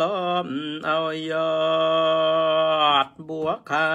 ล้อมเอายอดบัวไข่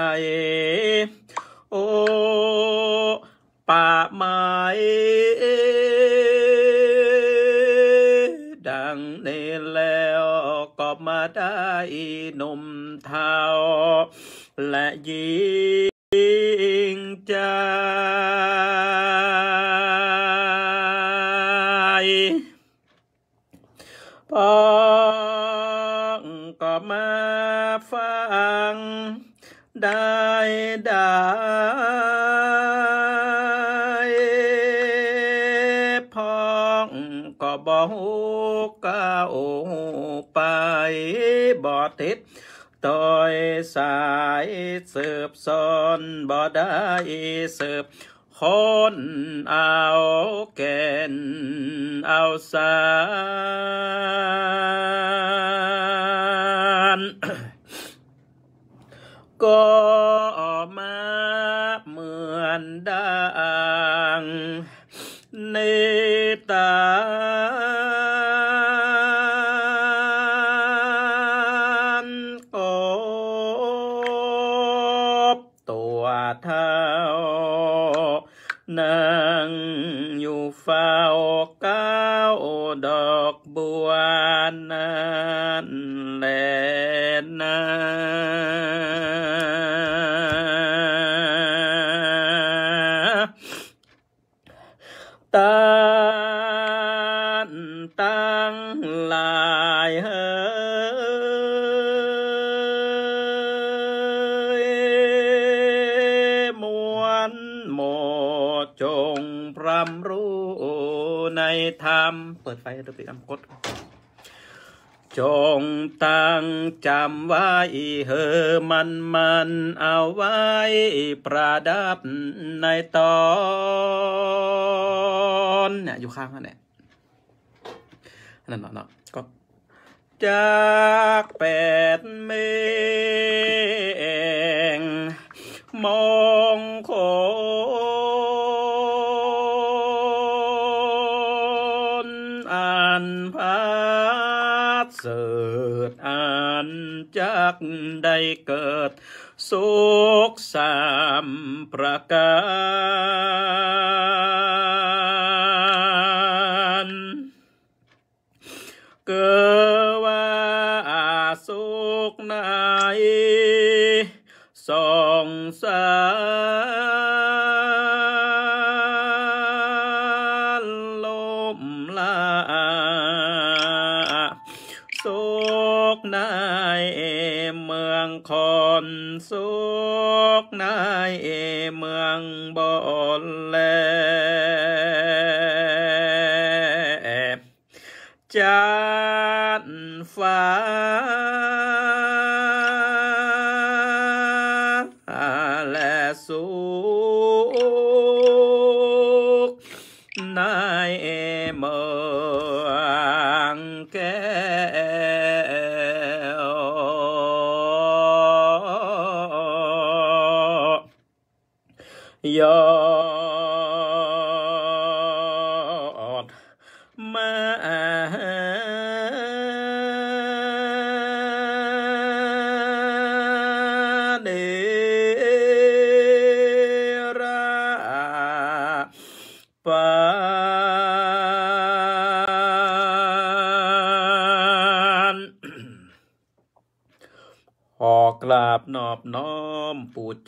นเอาแก่นเอาสาร ก็มาเหมือนดังในตาไฟระติดอัากดจงตั้งจำไว้เฮอมันมันเอาไว้ ประดับในตอนเนี่ยอยู่ข้างนั่นแหละนั่นเนาะก็จากแปดเมงมองโคจากได้เกิด สุขสามประการ เกิดว่าสุขไหนสองสามายเมืองคอนสุกนายเมืองบอนแลจันฟ้า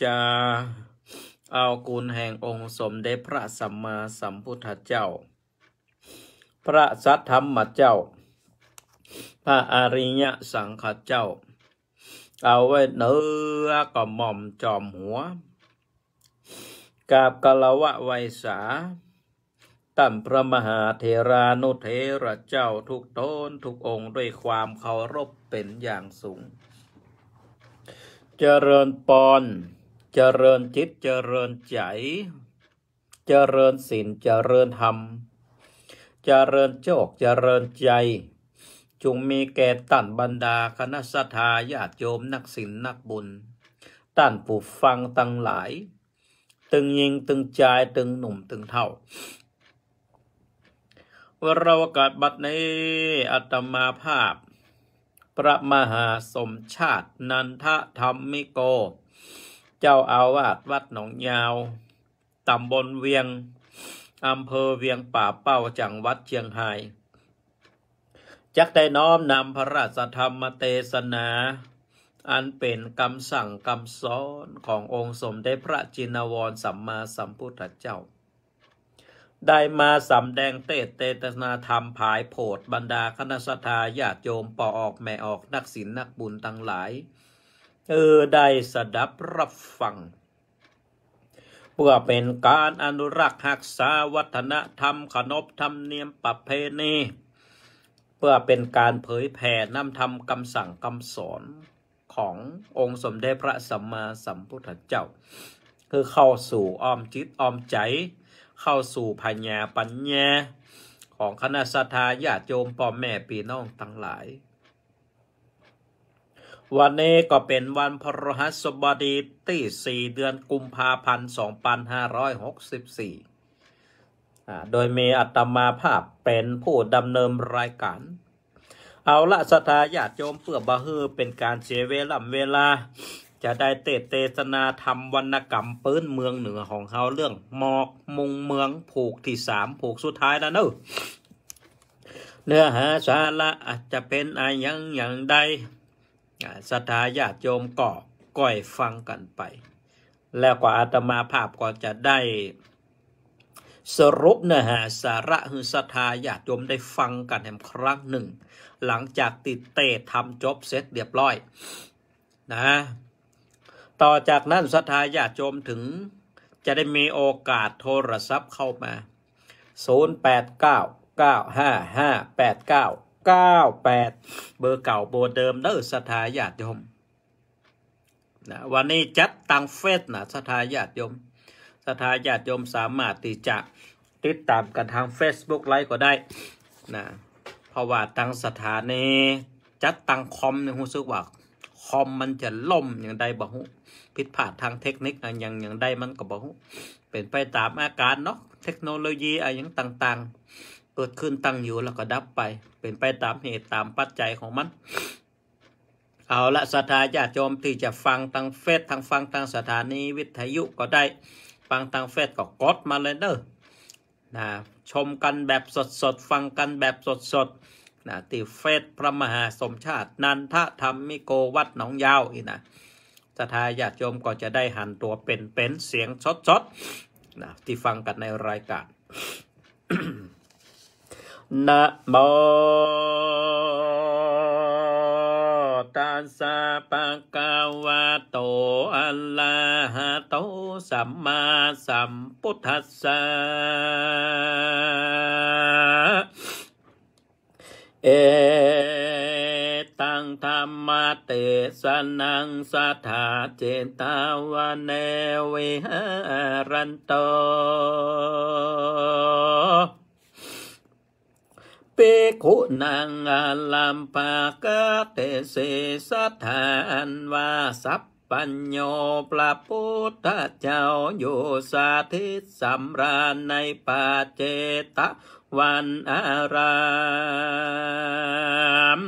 จาเอากุลแห่งองค์สมเด็จพระสัมมาสัมพุทธเจ้า พระสัทธรรมเจ้า พระอริยสังฆเจ้า เอาไว้เนื้อกระหม่อมจอมหัวกาบกะละวะไวสาตั้มพระมหาเทรานุเทระเจ้า ทุกตนทุกองค์ด้วยความเคารพเป็นอย่างสูง เจริญปอนเจริญจิตเจริญใจ เจริญศีลเจริญธรรมเจริญโชคเจริญใจจงมีแก่ตั้นบรรดาคณะสัทธาญาติโยมนักศีลนักบุญตั้นผู้ฟังตั้งหลาย ตึงยิงตึงใจตึงหนุ่มตึงเท่าวรากาศบัดนี้ อัตมาภาพ พระมหาสมชาติ นันทธรรมิโกเจ้าอาวาสวัดหนองยาว ตำบลเวียง อำเภอเวียงป่าเป้าจังหวัดเชียงราย จักได้น้อมนำพระราชธรรมเทศนา อันเป็นคำสั่งคำสอนขององค์สมเด็จพระจินวรสัมมาสัมพุทธเจ้า ได้มาสำแดงเตตเตตนาธรรม ผายโพดบรรดาคณะสัตยาญาติโยมปอออกแม่ออกนักศิลนักบุญตั้งหลายเออได้สดับรับฟัง เพื่อเป็นการอนุรักษ์หักษาวัฒนธรรมขนบธรรมเนียมประเพณีเพื่อเป็นการเผยแผ่นำธรรมคำสั่งคำสอนขององค์สมเด็จพระสัมมาสัมพุทธเจ้า คือเข้าสู่อ้อมจิตอ้อมใจ เข้าสู่พัญญาปัญญา ของคณะสัตยาญาติโยมพ่อแม่ปีน้องทั้งหลายวันนี้ก็เป็นวันพฤหัสบดีที่ 4 เดือนกุมภาพันธ์2564โดยมีอัตมาภาพเป็นผู้ดำเนินรายการ เอาละสถาญาติโยมเพื่อบะฮือเป็นการเสียเวลาเวลา จะได้เตะเตสนาธรรมวรรณกรรมปื้นเมืองเหนือของเขาเรื่อง หมอกมุงเมืองผูกที่สามผูกสุดท้ายแล้ว เนอะเนื้อหาสาระอาจจะเป็นอะไรยังอย่างใดศรัทธาญาติโยมกอก่อยฟังกันไป แล้วกว่าอาตมาภาพก็จะได้สรุปนะฮะสาระหือศรัทธาญาติโยมได้ฟังกันแห่งครั้งหนึ่ง หลังจากติดเตะทำจบเสร็จเรียบร้อยนะต่อจากนั้นศรัทธาญาติโยมถึงจะได้มีโอกาสโทรศัพท์เข้ามา 0 8 9 9 5 5 8 9 98 เบอร์เก่าโบเดิมเนอสถาญาติโยมนะวันนี้จัดตังเฟสนะสถาญาติโยม สถาญาติโยมสามารถที่จะติดตามกันทาง Facebook ไลฟ์ก็ได้นะเพราะว่าตังสถานีจัดตังคอมเนี่ยรู้สึกว่า คอมมันจะล่มอย่างใดบ่ฮู้ผิดพลาดทางเทคนิคออย่างอย่างใดมันก็บ่ฮู้เป็นไปตามอาการเนาะเทคโนโลยีอะไรอย่างต่างๆเกิดขึ้นตั้งอยู่แล้วก็ดับไป เป็นไปตามเหตุตามปัจจัยของมัน เอาละสถาญาติโยมที่จะฟังทางเฟซทางฟังทางสถานีวิทยุก็ได้ฟังทางเฟซก็กดมาเลยเด้อ นะชมกันแบบสดสดฟังกันแบบสดสดนะที่เฟซพระมหาสมชาตินันทธรรมมิโกวัดหนองยาวอีนะสถาญาติโยมก็จะได้หันตัวเป็นเป็นเสียงสดๆนะที่ฟังกันในรายการนะโมตัสสะปะกาวะโตอะระหะโตสัมมาสัมพุทธัสสะ เอตังธรรมเตสนังสถาเจตาวเนววหรันโตเปโคนางอาลามปากเตเสสถานวาสัพปัญโยปลาพุทธเจ้าอยู่สาธิตสำราญในปาเจตวันอาราม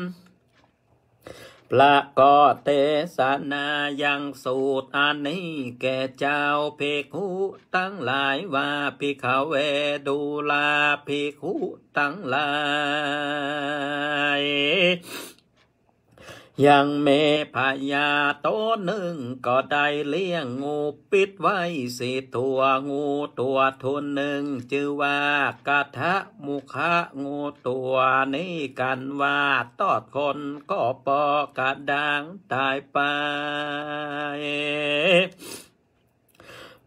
พระกอเตสนายังสูตรอันนี้แก่เจ้าภิกขุตั้งหลายว่าภิกขเวดูลาภิกขุั้งหลายยังเมพยาโตหนึ่งก็ได้เลี้ยงงูปิดไว้ส่ตัวงูตัวทุนหนึ่งชื่อว่ากะทะมุขะงูตัวนี้กันว่าตอดคนก็ปอกระดังตายไป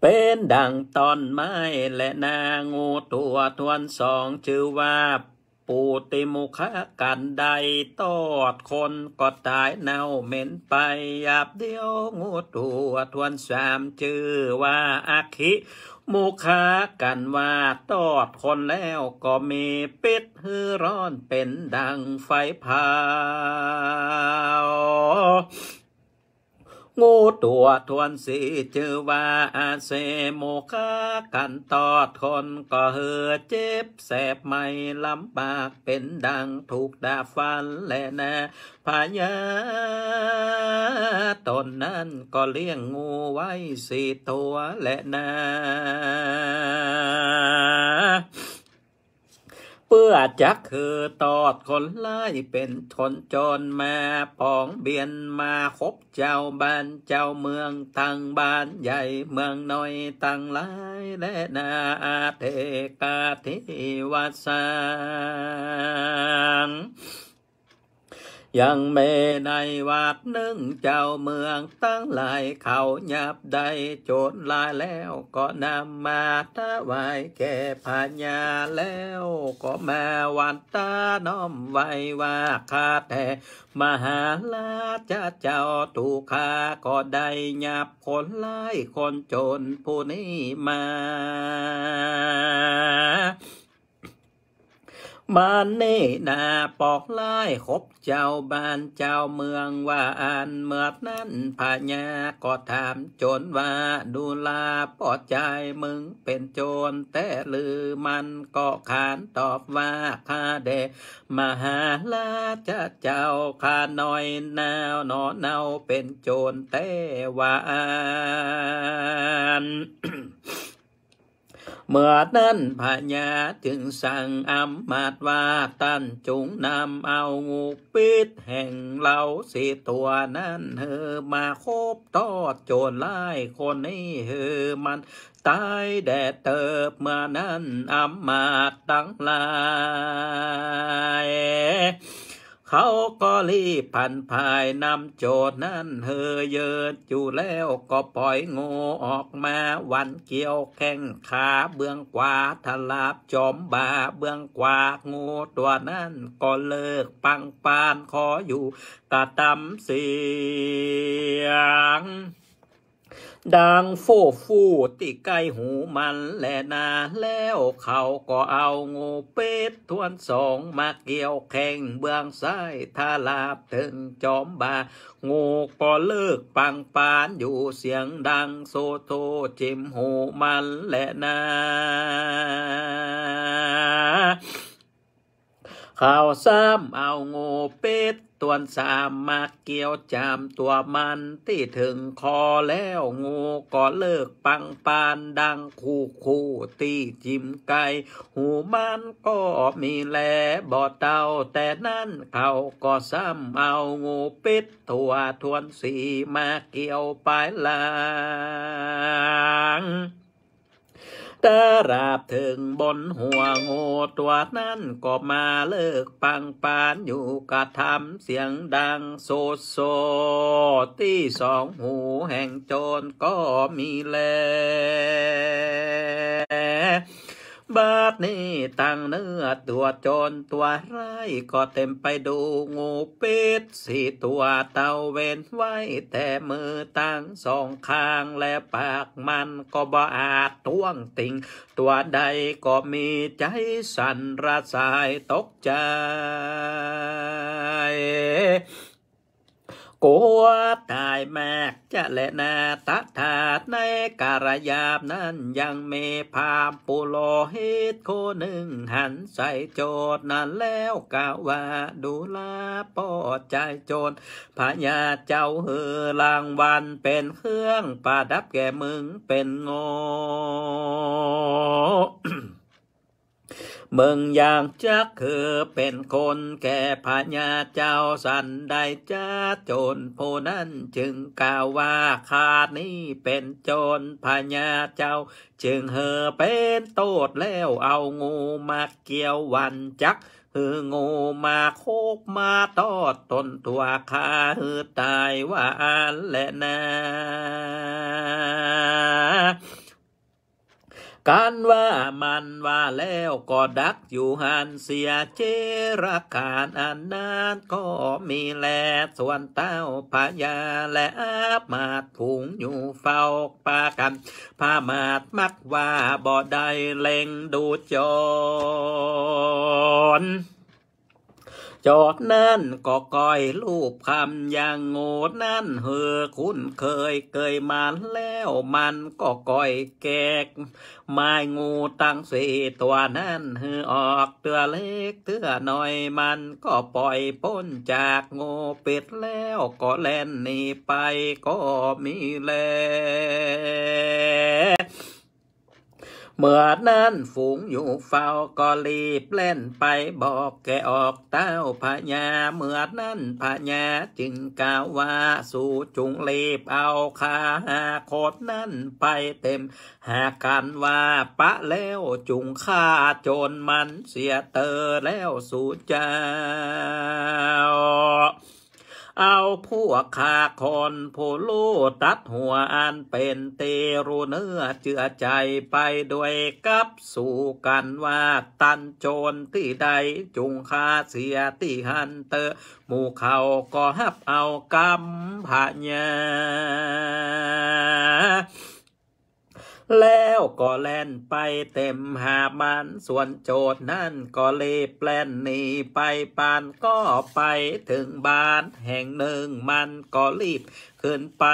เป็นดังตอนไม้ และนางูตัวทวนสองชื่อว่าปูติมุขกันใดตอดคนก็ตายเน่าเหม็นไปหยาบเดียวงูตัวทวนสามชื่อว่าอาคิมุขากันว่าตอดคนแล้วก็มีปิดฮือร้อนเป็นดังไฟเผางูตัวทวนสีชื่อว่าาเสโมคากันตอดคนก็เหอเจ็บแสบไม่ลำบากเป็นดังถูกดาฟันและนะพญาตนนั้นก็เลี้ยงงูไว้สี่ตัวและนะเพื่อจักคือตอดคนไล่เป็นทนจนมาปองเบียนมาคบเจ้าบ้านเจ้าเมืองตั้งบ้านใหญ่เมืองน้อยตั้งหลายและนาเทกาทิวสังยังเมในวัดนึ่งเจ้าเมืองตั้งหลายเขาหยับได้โจดลายแล้วก็นำมาถวายแก่พญาแล้วก็มาวันตาน้อมไว้ว่าข้าแต่มหาลาชเจ้าถูกข้าก็ได้หยับคนลายคนโจนผู้นี้มาบ้านนี่นาปอกไล่ขบเจ้าบ้านเจ้าเมืองว่าอัน เมื่อนั้นพาญาก็ถามโจรว่า ดูลาปอดใจมึงเป็นโจรแต่ลือมันก็ขานตอบว่าข้าเดมหาลาจะเจ้าข้าหน่อยนาวหนอเนาเป็นโจรแต่ว่านเมื่อนั้นพระญาจึงสั่งอำมาตว่าท่านจงนำเอางูปิดแห่งเหล่าสิตัวนั้นเธอมาคบทอด โจรไล่คนนี้เธอมัน ตายแดดเติบเมื่อนั้นอำมาตตั้งลายเขาก็รีบพันภายนำโจดนั้นเฮยเยิดอยู่แล้วก็ปล่อยงูออกมาวันเกี่ยวแข้งขาเบื้องกว่าทลาบจอมบาเบื้องกว่า งูตัวนั้นก็เลิกปังปานขออยู่กระตำเสียงดังฟูฟูติไกหูมันและนา แล้วเขาก็เอางูเป็ดทวนสองมาเกี่ยวแข่งเบื้องซ้ายทาลาบถึงจอมบา งูก็เลิกปังปานอยู่เสียงดังโซโทจิมหูมันและนาข่าวซ้ำเอางูเป็ดตวนสามมาเกี่ยวจามตัวมันที่ถึงคอแล้วงูก็เลิกปังปานดังคู่คู่ตีจิมไก่หูมันก็มีแหลบ่อเต่าแต่นั่นเขาก็ซ้ำเอางูปิดตัวทวนสีมาเกี่ยวปลายลางตาราบถึงบนหัวงูตัวนั้น ก็มาเลิกปังปานอยู่กระทำเสียงดังโซโซ ที่สองหูแห่งโจรก็มีแลบาดนี้ตั้งเนื้อตัวจนตัวไรก็เต็มไปดูงูปิดสี่ตัวเต่าเว้นไว้ แต่มือตั้งสองข้างและปากมันก็บ่อาจต้วงติงตัวใดก็มีใจสั่นระสายตกใจโกตายแม่จะเลนาตถาในการยามนั้นยังเมพามปุโลหิตโคหนึ่ง หันใส่โจดนั้นแล้วกาว่าดูลาปอดใจโจรพญาเจ้าเฮือรางวันเป็นเครื่อง ประดับแก่มึงเป็นงอเมืองอย่างจักคือเป็นคนแก่พญาเจ้าสันได้จ้าโจรผู้นั้น จึงกล่าวว่าขาานี้เป็นโจรพญาเจ้า จึงเหอเป็นโตดแล้ว เอางูมาเกี่ยววันจักหืองูมาโคกมาตอดตนตัวคาหือตายว่าอันและนาการว่ามันว่าแล้วก็ดักอยู่หันเสียเจรคกานอันนั้นก็มีแลส่วนเต้าพญาและอามาดผงอยู่เฝ้าปากันพามาดมักว่าบ่ได้เล็งดูจอจอดนั่นก็ก่อยรูปคำอย่างโง่นั่นเหือคุ้นเคยเคยมันแล้วมันก็ก่อยแกกไม้งูตั้งสี่ตัวนั่นเหือออกเตือเล็กเตือหน่อยมันก็ปล่อยพ้นจากงูปิดแล้วก็แล่นนี่ไปก็มีแลเมื่อนั้นฝูงอยู่เฝ้าก็รีบเล่นไปบอกแกออกเต้าพญาเมื่อนั้นพญาจึงกล่าวว่าสู่จุงรีบ เอาคาหาโคดนั้นไปเต็มหากันว่าปะแล้วจุงฆ่าจนมันเสียเตอแล้วสู่เจ้าเอาพวกขาคอนผู้ลูตัดหัวอันเป็นเตรูเนื้อเจือใจไปด้วยกับสู่กันว่าตันโจรที่ใดจุงคาเสียที่หันเตอ หมู่เขาก็หับเอากำผะเนยแล้วก็แล่นไปเต็มหามันส่วนโจดนั่นก็เลยแปลนหนีไปปานก็ไปถึงบ้านแห่งหนึ่ง มันก็รีบ ขึ้นไป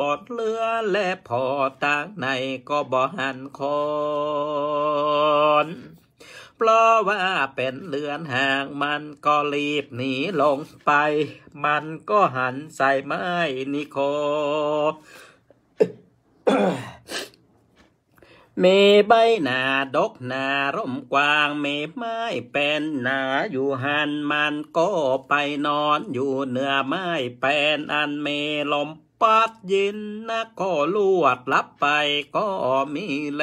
บอดเรือ และพอตังในก็บ่หันคอนเพราะว่าเป็นเลือนห่างมันก็รีบหนีลงไป มันก็หันใส่ไม้นิโคเมใบหนาดกหนาร่มกว้างเมไม้เป็นหนาอยู่หันมันก็ไปนอน อยู่เหนือไม้แป็นอันเมลมปัดยินนะก็ลวดลับไปก็มีแล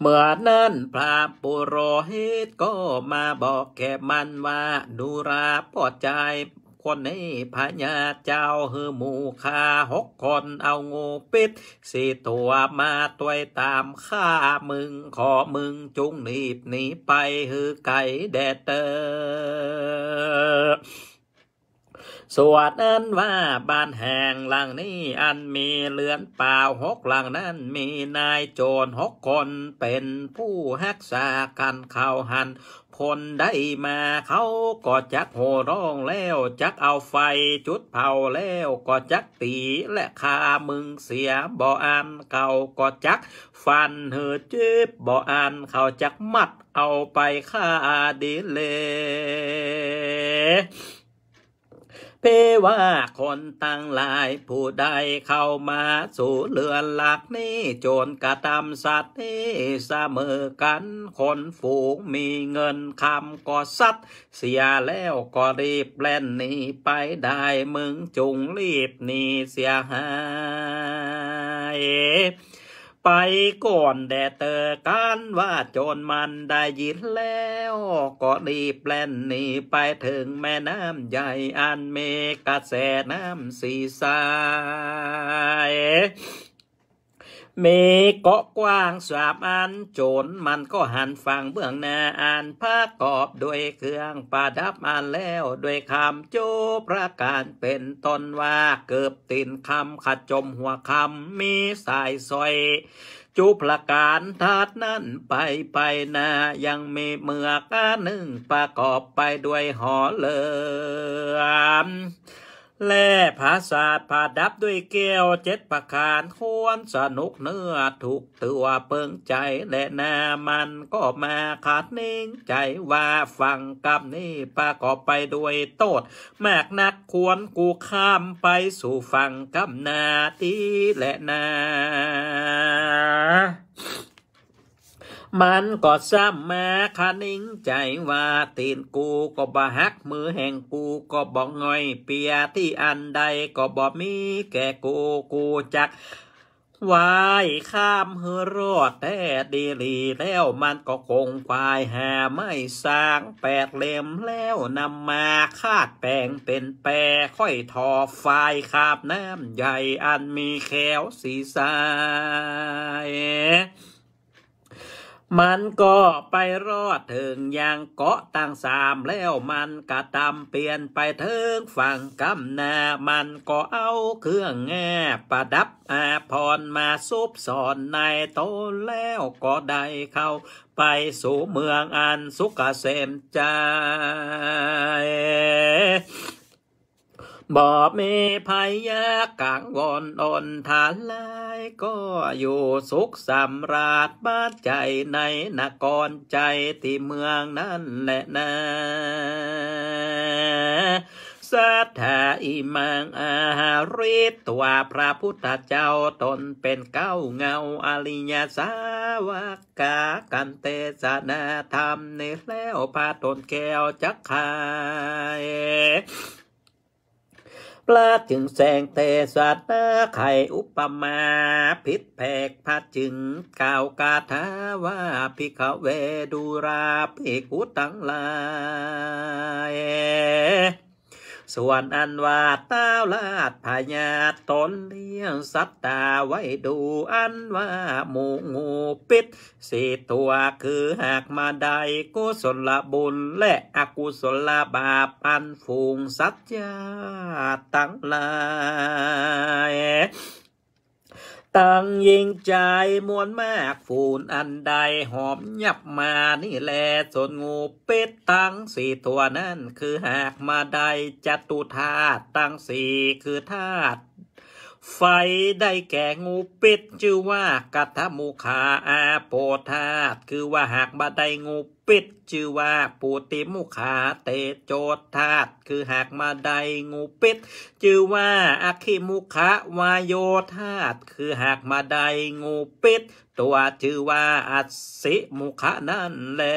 เมื่อนั้นพระปุโรหิตก็มาบอกแก่มันว่าดูราลอดใจคนนี้พญาเจ้าฮือหมู่คาหกคนเอางูปิดสี่ตัวมาตัวตามข้ามึงขอมึงจุงหนีบหนีไปฮือไก่แดดเตอสวดนั้นว่าบ้านแห่งหลังนี้อันมีเลือนเปล่าหกหลังนั้นมีนายโจรหกคนเป็นผู้ฮกษากันเขาหันคนได้มาเขาก็จักโหร้องแล้ว จักเอาไฟจุดเผาแล้วก็จักตีและขามึงเสียบ่ออันเก่าก็จัก ฟันเหือเจ็บบ่ออันเขาจักมัดเอาไปฆ่าดิเลเพว่าคนตั้งหลายผู้ใดเข้ามาสู่เรือนหลักนี้ โจรกระทำสัตว์นี้เสมอกัน คนฝูงมีเงินคำก็สัตว์ เสียแล้วก็รีบแล่นหนีไปได้มึงจุงรีบหนีเสียหายไปก่อนแดดเตอการว่าจนมันได้ยินแล้ว ก็รีบแล่นนี่ไปถึงแม่น้ำใหญ่ อันเมกะแสน้ำสีสายเมเกาะกว้างสาบอันโจนมันก็หันฟังเบื้องหน้า อ่านภาคกอบด้วยเครื่องประดับอานแล้วด้วยคำโจประการเป็นตนว่าเกือบตินคำขัดจมหัวคำมีสายซอย จุประการทาดนั้นไปไปนายังมีเมือกาหนึ่งประกอบไปด้วยหอเลือและภาษาผาดับด้วยเกลเจ็ดประการควรสนุกเนื้อถูกตัวเปิงใจและนามันก็มาขาดนิ่งใจว่าฟังกับนี่ประกอบไปด้วยโตดมากนักควรกูข้ามไปสู่ฟังกับนาตีและนามันก็ซ้ำมาคานิ่งใจว่าตีนกูก็บะฮักมือแห่งกูก็บอกง่อย เปียที่อันใดก็บอกมีแก่กูกู จักวายข้ามเฮรอด แต่ดีลีแล้วมันก็คงควายหาไม่สร้างแปดเล่มแล้วนำมาคาดแปลงเป็นแปรค่อยทอฝายคาบน้ำใหญ่อันมีแขวสีสายมันก็ไปรอดถึงอย่างเกาะต่างสามแล้วมันกระตำเปลี่ยนไปถึงฝั่งกำนา มันก็เอาเครื่องแง่ประดับอาพรมาซุบซอนในโตแล้วก็ได้เข้าไปสู่เมืองอันสุกเกษมใจบอบเมภัยยากกังวลอ่อนฐานลาย ก็อยู่สุขสำราญบ้านใจในนครใจที่เมืองนั่นแหละนะสัทธาอิมังอาหาริตตัวพระพุทธเจ้าตนเป็นเก้าเงา อริยสาวกกากันเตสนาธรรมในแล้วพาตนแก้วจักขายลาจึงแสงเตสัตาไข่อุปมาพิษแผกพัดจึงกล่าวกาถาว่าพิขเวดูราภิกุตังลายส่วนอันว่าต้าลาดพญาตนเลี้ยง สัตตาไว้ดูอันว่าหมูงูปิดสี่ตัวคือหากมาใดกุศลบุญและอกุศลบาปอันฝูงสัจจะตั้งลายตั้งยิงใจมวนมาก ฝูนอันใดหอมยับมา นี่แลส่วนงูเป็ด ตั้งสี่ตัวนั่นคือหากมาใดจัตุธาตุตั้งสี่คือธาตุไฟได้แก่งูปิด ชื่อว่ากัทมุขาอาโปธาตคือว่าหากบาได้งู ปิด ชื่อว่าปูติมุขาเตโจธาตคือหากมาได้งูปิด ชื่อว่าอาคิมุขาวายโยธาตคือหากมาได้งูปิด ตัวชื่อว่าอัสิมุขานั่นแหละ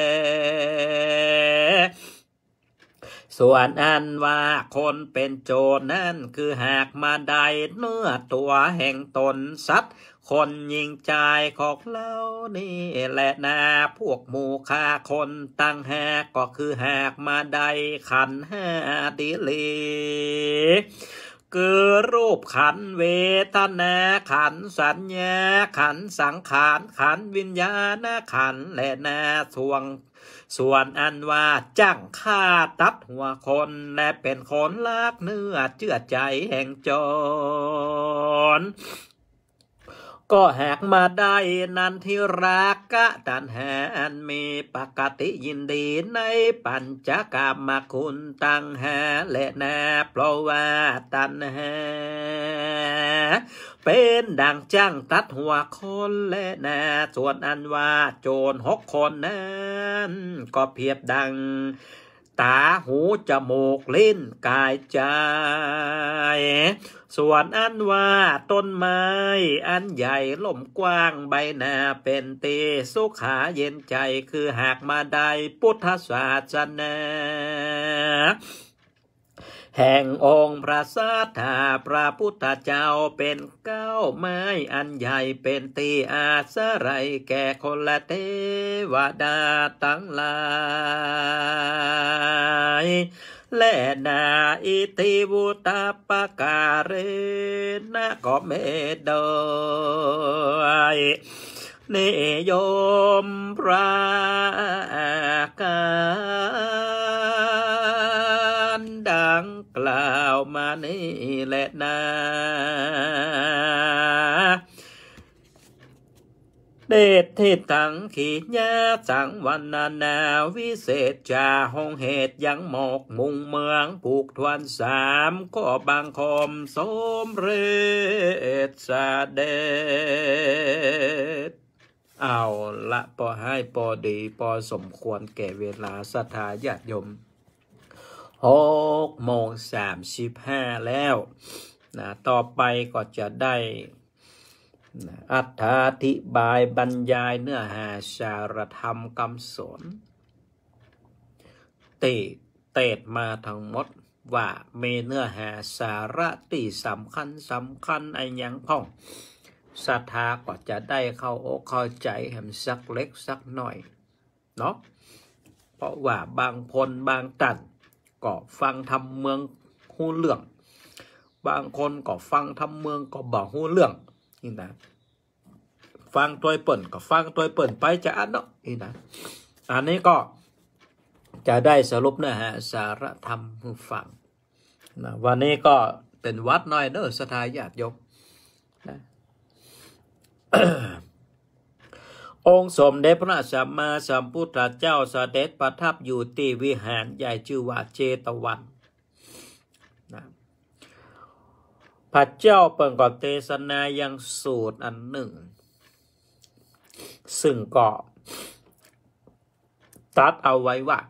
ส่วนอันว่าคนเป็นโจรนั่นคือหากมาได้เนื้อตัวแห่งตนสัตว์ คนยิงใจของเรานี่แหละนาพวกหมู่ฆ่าคนตั้งหากก็คือหากมาได้ขันห้าดิลีคือรูปขันเวทนาขันสัญญาขันสังขารขันวิญญาณขันและนาทวงส่วนอันว่าจ้างฆ่าตัดหัวคน และเป็นคนลากเนื้อเจือใจแห่งจรก็หากมาได้นันที่รักกะดันหนมีปกติยินดีในปัญจกรรมคุณตั้งหและนาเพราะว่าตันหเป็นดังจ้างตัดหัวคนและนาส่วนอันว่าโจรหกคนนั้น ก็เพียบดังตาหูจมูกลิ้นกายใจส่วนอันว่าต้นไม้ อันใหญ่ล่มกว้างใบหน้า เป็นเตสุขาเย็นใจคือหากมาใดพุทธศาสนาแห่งองค์พระสาธาพระพุทธเจ้าเป็นเก้าไม้อันใหญ่เป็นตีอาสไรแก่คนละเทวดาตั้งหลาย และนาอิติวุตาปการณนะก็เมดอยนิยมพระกาังกล่าวมานี่แหละนะเดชเทศทังขีดยาสังวันนาาวิเศษจาห้องเหตุยังหมอกมุงเมืองผูกทวนสามก็บางคมสมเรศสาเดชเอาละพอให้พอดีพอสมควรแก่เวลาสัทธาญาติยมหกโมงสามสิบห้าแล้วนะต่อไปก็จะได้อธธิบายบรรยายเนื้อหา สารธรรมคำสอนเตเตดมาทั้งหมดว่าเมเนื้อหาสาระที่สำคัญสำคัญไอ้ยังพ่องศรัทธาก็จะได้เข้าอกเข้าใจเห็นสักเล็กสักหน่อยเนาะเพราะว่าบางคนบางตันก็ฟังทำเมืองหูเรื่อง บางคนก็ฟังทำเมืองก็บอกหูเรื่องนี่นะฟังตัวเปิ่นก็ฟังตัวเปิ่นไปจะอันเนาะนี่นะอันนี้ก็จะได้สรุปนะฮะสารธรรมผู้ฟังนะวันนี้ก็เป็นวัดน้อยเนอะสถายญาติยกนะองค์สมเด็จพระสัมมาสัมพุทธเจ้าสเสด็จประทับอยู่ที่วิหารใหญ่ชื่อว่าเจตวัน พระเจ้าเปิ่งกอเทสนายังสูตรอันหนึ่ง ซึ่งก็ ตัดเอาไว้ว่า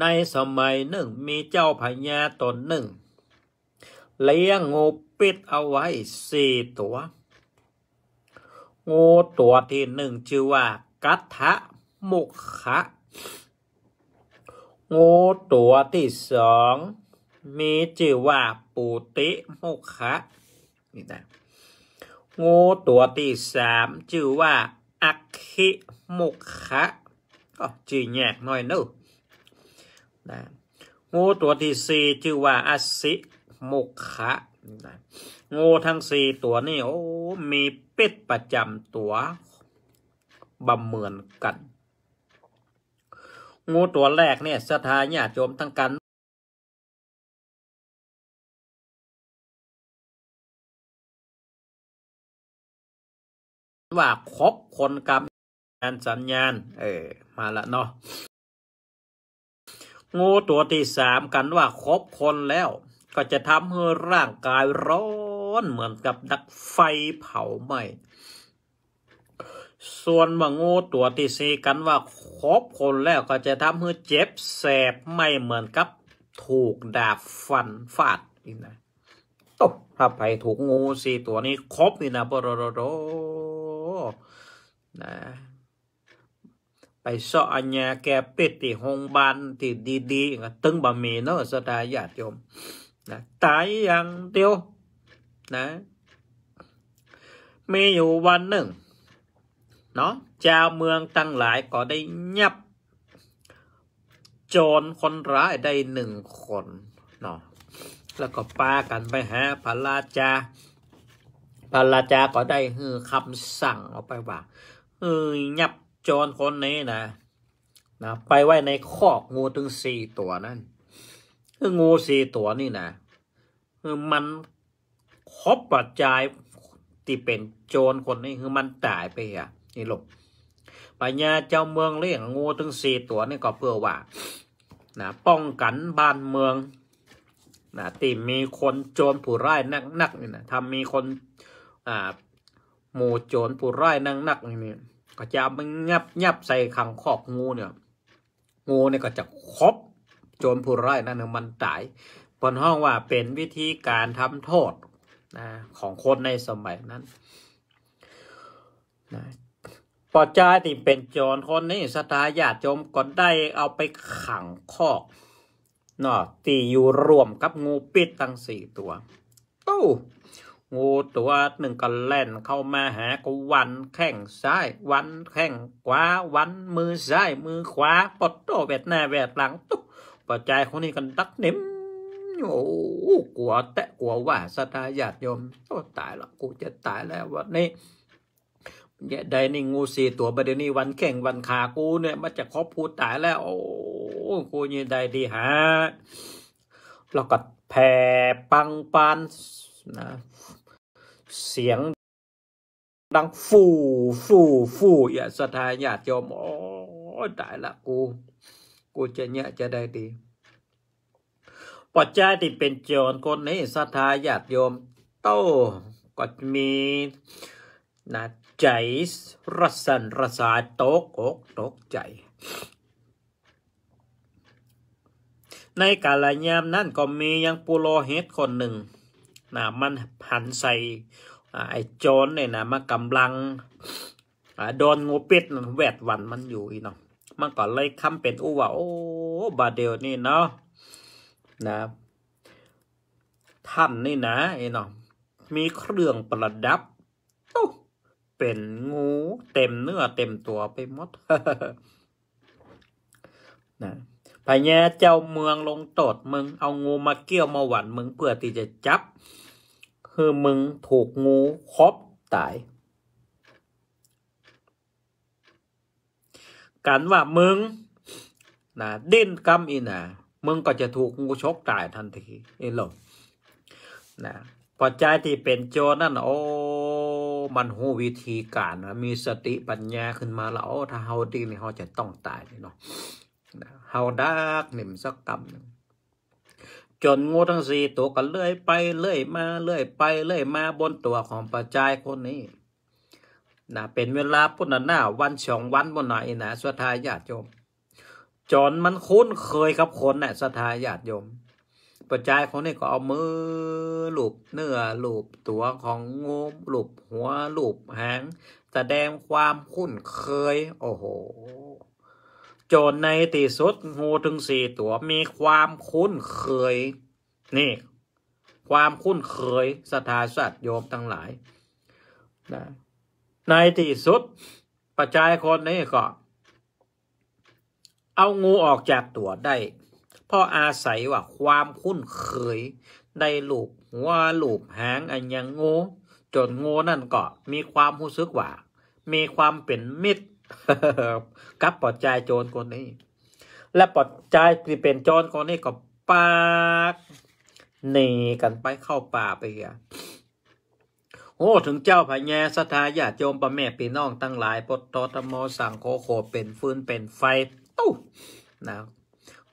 ในสมัยหนึ่ง มีเจ้าพญาตนหนึ่ง เลี้ยงงูปิดเอาไว้สี่ตัวงูตัวที่หนึ่งชื่อว่ากัทถะมุขะงูตัวที่สองมีชื่อว่าปุติมุขะนี่นะ งูตัวที่สามชื่อว่าอัคคิมุขะก็จีแยกหน่อยนึงนะงูตัวที่สี่ชื่อว่าอสิมุขะนะงูทั้งสี่ตัวนี่โอ้มีเป็ดประจำตัวบำเหมือนกัน งู ตัว แรกเนี่ยสถาญาติโยมทั้งกันว่า ครบ คนกัรงานสัญญาณ เออมา ละ เนาะงู ตัว ที่สามกันว่าครบคนแล้ว ก็จะทำให้ร่าง กายร้อนอนเหมือนกับดักไฟเผาไหม่ ส่วนม่างูตัวที่สี่กันว่า ครบคนแล้วก็จะทำให้เจ็บแสบไม่เหมือนกับถูกดาบฟันฟาดอีกนะตบถ้าไปถูกงูสี่ตัวนี้ครบนี่นะบรโรโร นะ ไปเสาะอัญญาแกเปิดที่หงบานที่ดีๆตึงบะหมี่เนาะสตาญาติโยมนะตายอย่างเดียวนะ มีอยู่วันหนึ่ง เนาะ ชาวเมืองตั้งหลาย ก็ได้ยับ โจรคนร้ายได้หนึ่งคน เนาะ แล้วก็ปากันไปหา พระราชาพระราชาก็ได้ฮือคำสั่งออกไปว่าเออยับโจรคนนี้นะ นะ ไปไว้ในคอก งูถึงสี่ตัวนั่นคืองูสี่ตัวนี่นะมันครบปัจจัยที่เป็นโจรคนนี้คือมันตายไปอ่ะนี่ลูกปัญญาเจ้าเมืองเลี้ยงงูถึงสี่ตัวนี่ก็เพื่อว่านะป้องกันบ้านเมืองนะที่มีคนโจรผู้ร้ายนักนักนี่นะทำมีคนอ่าหมู่โจรผู้ร้ายนักนักนี่ก็จะมันงับงับใส่ขังคอกงูเนี่ยงูเนี่ยก็จะครบโจรผู้ร้ายนั่นมันตายบนห้องว่าเป็นวิธีการทำโทษนะของคนในสมัยนั้นนะปอจ้าที่เป็นโจรคนนี้สตาญาติโจมก็ได้เอาไปขังคอกเนาะตีอยู่รวมกับงูปิดตั้งสี่ตัวตู้งูตัวหนึ่งก็แล่นเข้ามาหาก็วันแข้งซ้าย วัน แข้งขวาวันมือซ้าย มือขวาปดโตแวดหน้าแวดหลังตุ๊ปอจายคนนี้กันดักนิมโอ้กัวแตะกัวว่าสตาญาติโยมโอ้ตายละกูจะตายแล้ววันนี้ เนี่ย ได้นี่งูสีตัวบัดนี้วันแข่งวันขากูเนี่ยมันจะครอบพูดตายแล้ว โอ้ กูยินได้ดีฮะแล้วก็แผ่ปังปานนะ เสียง ดังฟูฟูฟูอย่าสถาญาติโยมโอ้ ตายละกู กูจะเนี่ยจะได้ดีปัจจัยที่เป็นโจรคนนี้ศรัทธาญาติโยมโตก็มีนะใจรสศนรสาตกอกตกใจ ในกาลยามนั้นก็มียังปุโรหิตคนหนึ่งนะมันหันใส่ไอ้โจรเนี่ยนะมากำลังโดนงูปิดแวดวันมันอยู่อีเนาะมันก็เลยคำเป็นอู้ว่าโอ้บาเดียวนี่เนาะนะท่านนี่นะไอ้น้องมีเครื่องประดับเป็นงูเต็มเนื้อเต็มตัวไปหมดนะพญาเจ้าเมืองลงโตดมึง เอางูมาเกี่ยวมาหวันมึงเพื่อที่จะจับ คือมึงถูกงูครบตาย กันว่ามึงนะดิ้นกำอีน่ะมึงก็จะถูกงูชกตายทันทีเอหลงนะพอใจที่เป็นโจนั่น โอ้ มันหูวิธีการนะ มีสติปัญญาขึ้นมาแล้ว ถ้าเฮาดีนี่เฮาจะต้องตายเนาะเฮาดักหนิมสักกำหนึ่งจนงูทั้งสี่ตัวก็เลื่อย ไปเลื่อยมา เลื่อยไป เลื่อยมาบนตัวของปัจจัยคนนี้ นะ เป็นเวลาปุ่นหน้าวันสองวันบนไหนนะ สุดท้ายญาติโยมจอนมันคุ้นเคยครับคนเนี่ยสถาญาติโยม ปัจจัยของนี่ก็เอามือหลูบเนื้อหลูบตัวของงูหลูบหัวหลูบหางแสดงความคุ้นเคย โอ้โหจนในตีสุด งูถึงสี่ตัวมีความคุ้นเคย นี่ ความคุ้นเคยสถาสัตว์โยมทั้งหลายนะในตีสุดปัจจัยคนนี้ก็เอางูออกจากตัวได้ เพราะอาศัยว่าความคุ้นเคยได้ลูกว่าลูกหางอันยังงูจนงูนั่นก็มีความรู้สึกว่า มีความเป็นมิตร กับปอดใจโจรคนนี้ และปอดใจที่เป็นโจรคนนี้ก็ปากหนีกันไปเข้าป่าไปอ่ะโอ้ถึงเจ้าพญาสทายาโจมประแม่ปีน้องตั้งหลายปตทอมสั่งโคโคเป็นฟืนเป็นไฟตู้นะ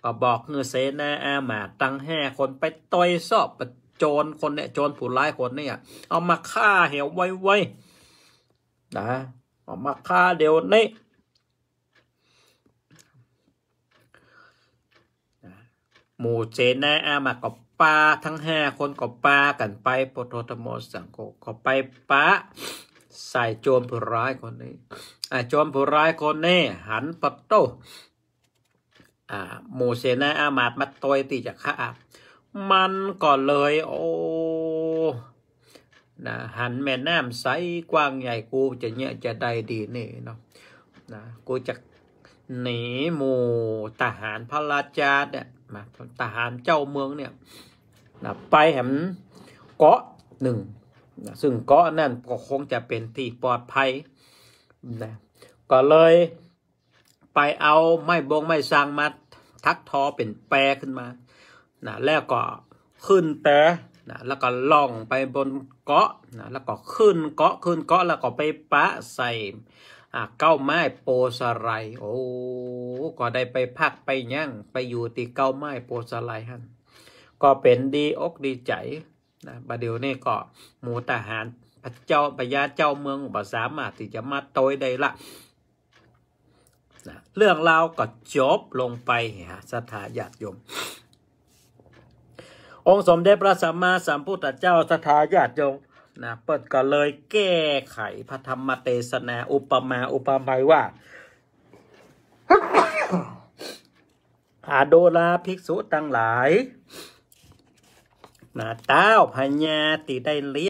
ก็บอกเงือเซนาอามา ตังห้าคนไปต่อยซอบโจรคนเนี่ยโจรผู้ร้ายคนเนี่ยเอามาฆ่าเหวไว้ไว้นะเอามาฆ่าเดี๋ยวนี้หมู่เจนาอามากบปลาทั้งห้าคนกบปลากันไปปโทธโมสังโกก็ไปปะใส่โจมผู้ร้ายคนนี้ไอโจมผู้ร้ายคนนี้หันประตูอ่าโมเสนาอามาดมาตอยตีจากข้า มันก่อนเลย โอ้นะหันแม่น้ำใสกว้างใหญ่กู จะเนี่ยจะได้ดีนี่เนาะนะ กูจะหนีหมู่ทหารพระราชาเนี่ยมา ทหารเจ้าเมืองเนี่ยนะไปแหมเกาะหนึ่งนะซึ่งเกาะนั่นก็คงจะเป็นที่ปลอดภัยนะก็เลยไปเอาไม่บงไม่สร้างมาทักทอเป็นแปรขึ้นมานะแล้วก็ขึ้นแต่นะแล้วก็ล่องไปบนเกาะนะแล้วก็ขึ้นเกาะขึ้นเกาะแล้วก็ไปปะใส่อ่าเก้าไม้โปสไลโอ้ ก็ได้ไปพักไปยั่งไปอยู่ทีเก้าไม้โปสไลฮันก็เป็นดีอกดีใจนะบาเดี๋ยวนี้ก็หมูทหารพระเจ้าพญาเจ้าเมืองบาสามารถที่จะมาโตยได้ละนะเรื่องราวก็จบลงไปฮะสัทธาญาติโยม องค์สมเด็จพระสัมมาสัมพุทธเจ้าสัทธาญาติโยมนะเปิดก็เลยแก้ไขพระธรรมเทศนาอุปมาอุปไมยว่าอาโดลาภิกษุตั้งหลายนะเต้าพญาติได้เลี้ย